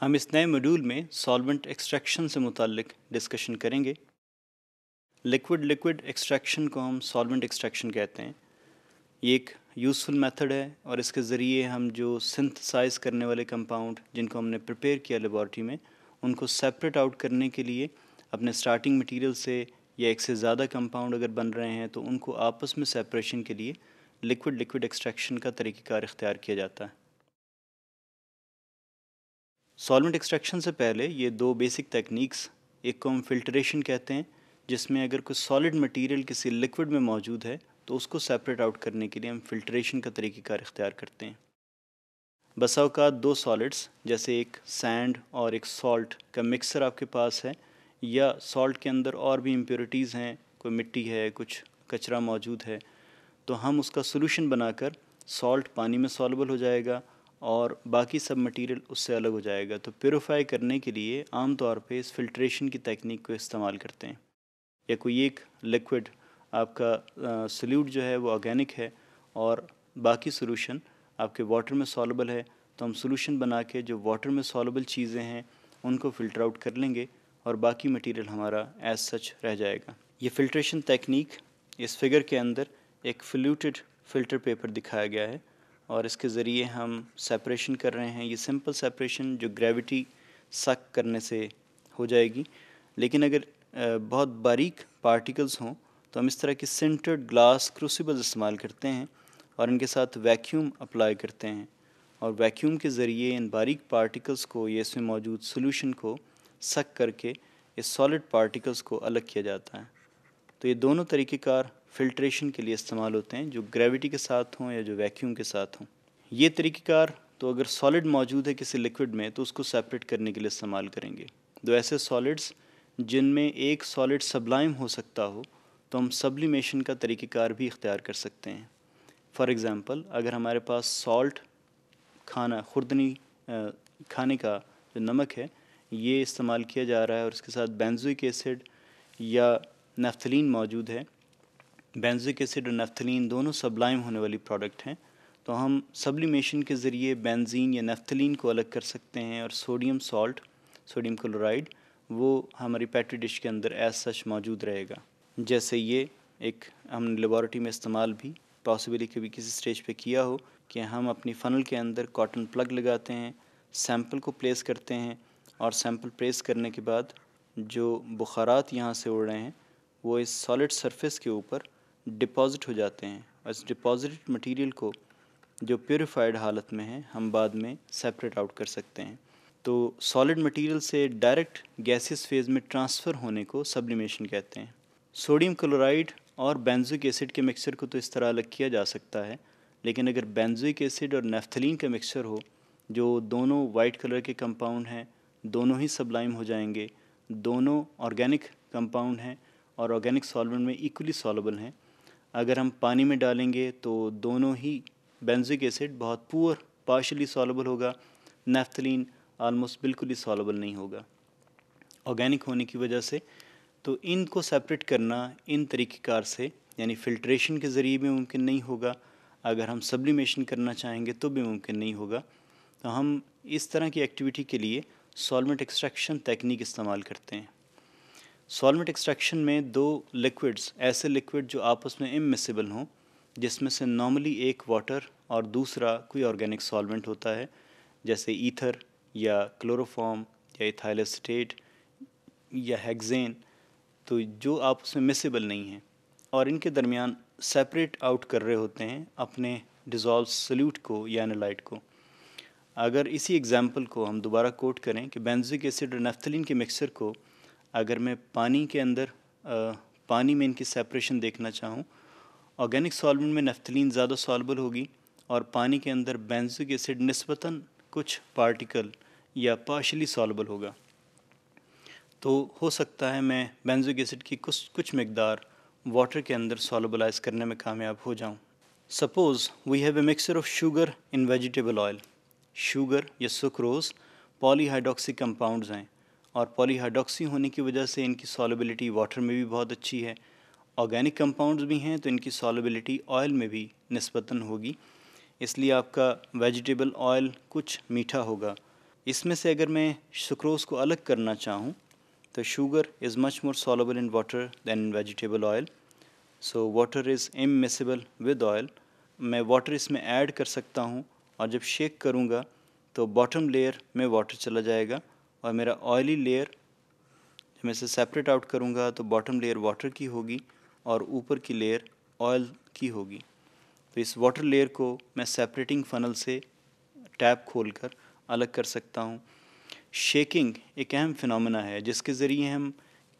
हम इस नए मॉड्यूल में सॉल्वेंट एक्सट्रैक्शन से मुतल डिस्कशन करेंगे लिक्विड लिक्विड एक्सट्रैक्शन को हम सॉल्वेंट एक्सट्रैक्शन कहते हैं ये एक यूज़फुल मेथड है और इसके ज़रिए हम जो सिंथसाइज करने वाले कंपाउंड जिनको हमने प्रिपेयर किया लेबॉर्ट्री में उनको सेपरेट आउट करने के लिए अपने स्टार्टिंग मटेरियल से या एक से ज़्यादा कंपाउंड अगर बन रहे हैं तो उनको आपस में सेपरेशन के लिए लिक्विड लिक्विड एक्सट्रैक्शन का तरीक़ार इख्तियार किया जाता है सॉल्वेंट एक्सट्रैक्शन से पहले ये दो बेसिक टेक्निक्स एक को हम फिल्ट्रेशन कहते हैं जिसमें अगर कुछ सॉलिड मटेरियल किसी लिक्विड में मौजूद है तो उसको सेपरेट आउट करने के लिए हम फिल्ट्रेशन का तरीक़ेकार इख्तियार करते हैं बसा अवकात दो सॉलिड्स जैसे एक सैंड और एक सॉल्ट का मिक्सर आपके पास है या सॉल्ट के अंदर और भी इम्प्योरिटीज़ हैं कोई मिट्टी है कुछ कचरा मौजूद है तो हम उसका सोल्यूशन बनाकर सॉल्ट पानी में सॉलेबल हो जाएगा और बाकी सब मटेरियल उससे अलग हो जाएगा तो प्योरीफाई करने के लिए आम तौर पे इस फिल्ट्रेशन की तकनीक को इस्तेमाल करते हैं या कोई एक लिक्विड आपका सल्यूट जो है वो ऑर्गेनिक है और बाकी सोलूशन आपके वाटर में सॉलेबल है तो हम सोलूशन बना के जो वाटर में सॉलेबल चीज़ें हैं उनको फ़िल्टर आउट कर लेंगे और बाकी मटेरियल हमारा एज सच रह जाएगा ये फिल्ट्रेशन टेक्निक इस फिगर के अंदर एक फ्लूटेड फ़िल्टर पेपर दिखाया गया है और इसके ज़रिए हम सेपरेशन कर रहे हैं ये सिंपल सेपरेशन जो ग्रेविटी सक करने से हो जाएगी लेकिन अगर बहुत बारीक पार्टिकल्स हों तो हम इस तरह के सेंटर्ड ग्लास क्रूसिबल इस्तेमाल करते हैं और इनके साथ वैक्यूम अप्लाई करते हैं और वैक्यूम के ज़रिए इन बारीक पार्टिकल्स को या इसमें मौजूद सोल्यूशन को सक करके इस सॉलिड पार्टिकल्स को अलग किया जाता है तो ये दोनों तरीक़ेकार फिल्ट्रेशन के लिए इस्तेमाल होते हैं जो ग्रेविटी के साथ हों या जो वैक्यूम के साथ हों ये तरीक़ेकार तो अगर सॉलिड मौजूद है किसी लिक्विड में तो उसको सेपरेट करने के लिए इस्तेमाल करेंगे दो तो ऐसे सॉलिड्स जिनमें एक सॉलिड सबलाइम हो सकता हो तो हम सब्लिमेशन का तरीक़ेकार भी इख्तियार कर सकते हैं फ़ॉर एग्ज़ाम्पल अगर हमारे पास सॉल्ट खाना खुर्दनी खाने का जो नमक है ये इस्तेमाल किया जा रहा है और इसके साथ बेंजुइक एसिड या नफ्थलिन मौजूद है बेंजिक एसिड और नफ्थलिन दोनों सब्लाइम होने वाली प्रोडक्ट हैं तो हम सब्लिमेशन के ज़रिए बेंजीन या नफ्थलिन को अलग कर सकते हैं और सोडियम सॉल्ट सोडियम क्लोराइड वो हमारी पैट्री डिश के अंदर एज सच मौजूद रहेगा जैसे ये एक हमने लेबॉरेटरी में इस्तेमाल भी पॉसिबली कभी किसी स्टेज पे किया हो कि हम अपनी फ़नल के अंदर कॉटन प्लग लगाते हैं सैंपल को प्लेस करते हैं और सैंपल प्लेस करने के बाद जो बुखारात यहाँ से उड़ रहे हैं वो इस सॉलिड सरफेस के ऊपर डिपॉज़िट हो जाते हैं और इस डिपॉज़िट मटेरियल को जो प्योरीफाइड हालत में है हम बाद में सेपरेट आउट कर सकते हैं तो सॉलिड मटेरियल से डायरेक्ट गैसेस फेज़ में ट्रांसफ़र होने को सब्लिमेशन कहते हैं सोडियम क्लोराइड और बेंज़ुक एसिड के मिक्सचर को तो इस तरह अलग किया जा सकता है लेकिन अगर बेंजुक एसिड और नेफ्थलीन का मिक्सचर हो जो दोनों वाइट कलर के कंपाउंड हैं दोनों ही सबलाइम हो जाएंगे दोनों ऑर्गेनिक कंपाउंड हैं और ऑर्गेनिक सॉल्वेंट में इक्वली सॉलेबल हैं अगर हम पानी में डालेंगे तो दोनों ही बेंजिक एसिड बहुत पुअर पार्शली सॉलेबल होगा नेफ्थलीन आलमोस्ट बिल्कुल ही सॉलेबल नहीं होगा ऑर्गेनिक होने की वजह से तो इनको सेपरेट करना इन तरीक़ेकार से यानी फ़िल्ट्रेशन के ज़रिए भी मुमकिन नहीं होगा अगर हम सब्लिमेशन करना चाहेंगे तो भी मुमकिन नहीं होगा तो हम इस तरह की एक्टिविटी के लिए सॉलमेंट एक्सट्रैक्शन तकनीक इस्तेमाल करते हैं सॉलमेंट एक्सट्रैक्शन में दो लिक्विड्स ऐसे लिक्विड जो आपस में इमिसिबल हों जिसमें से नॉर्मली एक वाटर और दूसरा कोई ऑर्गेनिक सॉलमेंट होता है जैसे ईथर या क्लोरोफॉर्म या इथाइलस्टेट या हेक्जेन तो जो आपस में मिसेबल नहीं हैं और इनके दरमियान सेपरेट आउट कर रहे होते हैं अपने डिज़ोल्व सल्यूट को या एनालाइट को अगर इसी एग्ज़ाम्पल को हम दोबारा कोट करें कि बेंजिक एसिड और नेफ्थलिन के मिक्सर को अगर मैं पानी के अंदर आ, पानी में इनकी सेपरेशन देखना चाहूँ ऑर्गेनिक सॉल्वेंट में नफ्तलिन ज़्यादा सॉल्बल होगी और पानी के अंदर बेंजिक एसिड नस्बता कुछ पार्टिकल या पार्शली सॉल्बल होगा तो हो सकता है मैं बेंजिक एसिड की कुछ कुछ मकदार वाटर के अंदर सॉलबलाइज करने में कामयाब हो जाऊँ suppose we have a mixture of sugar in vegetable oil sugar या सुक्रोज पॉलीहाइड्रोक्सी कंपाउंड्स हैं और पॉलीहाइड्रोक्सी होने की वजह से इनकी सॉलिबिलिटी वाटर में भी बहुत अच्छी है ऑर्गेनिक कंपाउंड्स भी हैं तो इनकी सॉलिबिलिटी ऑयल में भी नस्बता होगी इसलिए आपका वेजिटेबल ऑयल कुछ मीठा होगा इसमें से अगर मैं सुक्रोज को अलग करना चाहूँ तो sugar is much more soluble in water than vegetable oil so water is immiscible with oil मैं वाटर इसमें ऐड कर सकता हूँ और जब शेक करूँगा तो बॉटम लेयर में वाटर चला जाएगा और मेरा ऑयली लेयर जब मैं इसे सेपरेट आउट करूँगा तो बॉटम लेयर वाटर की होगी और ऊपर की लेयर ऑयल की होगी तो इस वाटर लेयर को मैं सेपरेटिंग फनल से टैप खोलकर अलग कर सकता हूँ शेकिंग एक अहम फिनमिना है जिसके ज़रिए हम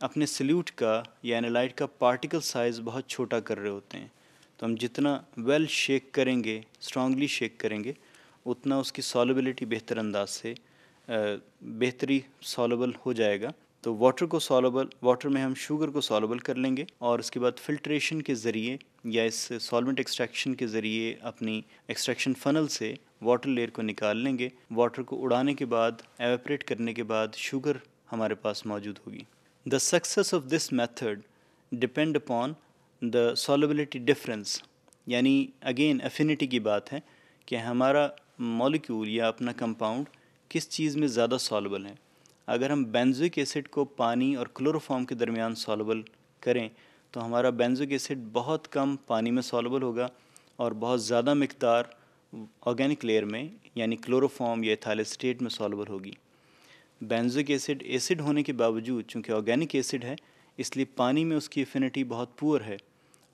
अपने सल्यूट का या एनालाइट का पार्टिकल साइज़ बहुत छोटा कर रहे होते हैं तो हम जितना वेल शेक करेंगे स्ट्रांगली शेक करेंगे उतना उसकी सॉलिबिलिटी बेहतर अंदाज से बेहतरी सॉलेबल हो जाएगा तो वाटर को सॉलेबल वाटर में हम शुगर को सॉलेबल कर लेंगे और उसके बाद फिल्ट्रेशन के ज़रिए या इस सॉलमेंट एक्सट्रैक्शन के ज़रिए अपनी एक्सट्रैक्शन फनल से वाटर लेयर को निकाल लेंगे वाटर को उड़ाने के बाद एवेपरेट करने के बाद शुगर हमारे पास मौजूद होगी the success of this method depend upon the solubility difference यानी अगेन एफिनिटी की बात है कि हमारा मॉलिक्यूल या अपना कंपाउंड किस चीज़ में ज़्यादा सॉलबल हैं अगर हम बेंजोइक एसिड को पानी और क्लोरोफॉर्म के दरमियान सॉलबल करें तो हमारा बेंजोइक एसिड बहुत कम पानी में सॉलबल होगा और बहुत ज़्यादा मकदार ऑर्गेनिक लेयर में यानी क्लोरोफॉर्म या इथाइलेस्टेट में सॉलबल होगी बेंजोइक एसिड एसिड होने के बावजूद चूँकि ऑर्गेनिक एसिड है इसलिए पानी में उसकी इफिनिटी बहुत पुअर है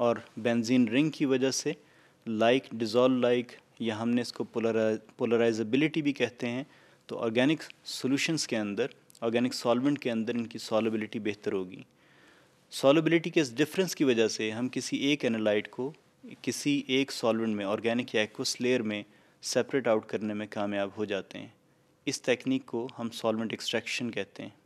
और बेंजीन रिंग की वजह से लाइक डिज़ोल्व लाइक या हमने इसको पोलराइजेबिलिटी भी कहते हैं तो ऑर्गेनिक सॉल्यूशंस के अंदर ऑर्गेनिक सॉल्वेंट के अंदर इनकी सॉलिबिलिटी बेहतर होगी सॉलिबिलिटी के इस डिफरेंस की वजह से हम किसी एक एनालाइट को किसी एक सॉल्वेंट में ऑर्गेनिक या एक्वस लेयर में सेपरेट आउट करने में कामयाब हो जाते हैं इस तकनीक को हम सॉल्वेंट एक्सट्रैक्शन कहते हैं